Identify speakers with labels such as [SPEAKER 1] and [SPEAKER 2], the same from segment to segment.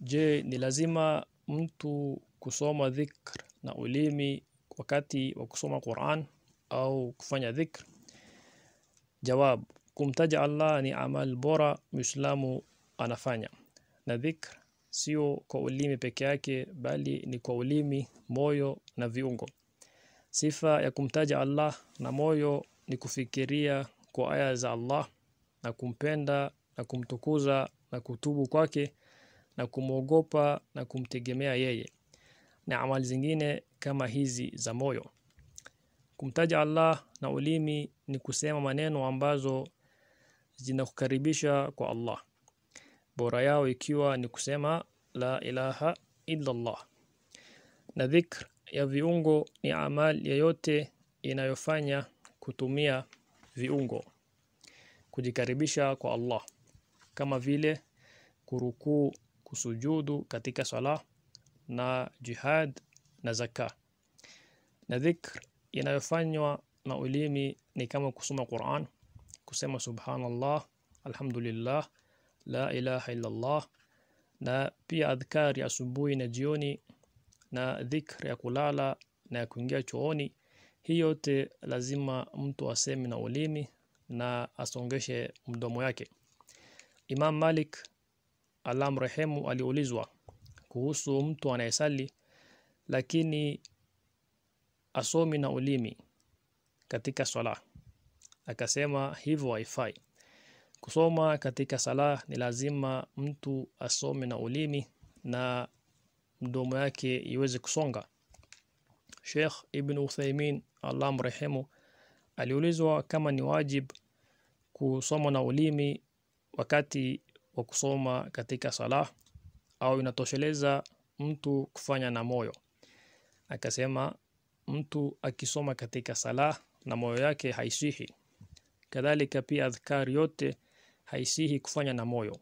[SPEAKER 1] Je, ni lazima mtu kusoma dhikr na ulimi wakati wa kusoma Qur'an au kufanya dhikr? Jawab, kumtaja Allah ni amal bora Muislamu anafanya, na dhikr sio kwa ulimi peke yake, bali ni kwa ulimi, moyo na viungo. Sifa ya kumtaja Allah na moyo ni kufikiria kwa aya za Allah na kumpenda na kumtukuza na kutubu kwake na kumwogopa na kumtegemea yeye na amali zingine kama hizi za moyo. Kumtaja Allah na ulimi ni kusema maneno ambazo zinakukaribisha kwa Allah, bora yao ikiwa ni kusema la ilaha illa Allah. Na dhikr ya viungo ni amali yoyote inayofanya kutumia viungo kujikaribisha kwa Allah, kama vile kurukuu kusujudu katika sala na jihad na zaka. Na dhikr inayofanywa na ulimi ni kama kusoma Qur'an, kusema subhanallah, alhamdulillah, la ilaha illa Allah, na pia adhkari asubuhi na jioni, na dhikr ya kulala na ya kuingia chooni. Hii yote lazima mtu aseme na ulimi na asongeshe mdomo yake. Imam Malik Allah mrehemu aliulizwa kuhusu mtu anayesali lakini asomi na ulimi katika swala akasema hivyo haifai kusoma katika sala ni lazima mtu asome na ulimi na mdomo yake iweze kusonga Sheikh Ibn Uthaymeen Allah mrehemu aliulizwa kama ni wajib kusoma na ulimi wakati wa kusoma katika sala au inatosheleza mtu kufanya na moyo. Akasema mtu akisoma katika sala na moyo yake haisihi. Kadhalika pia adhkari yote haisihi kufanya na moyo,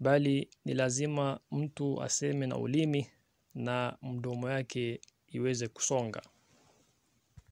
[SPEAKER 1] bali ni lazima mtu aseme na ulimi na mdomo yake iweze kusonga.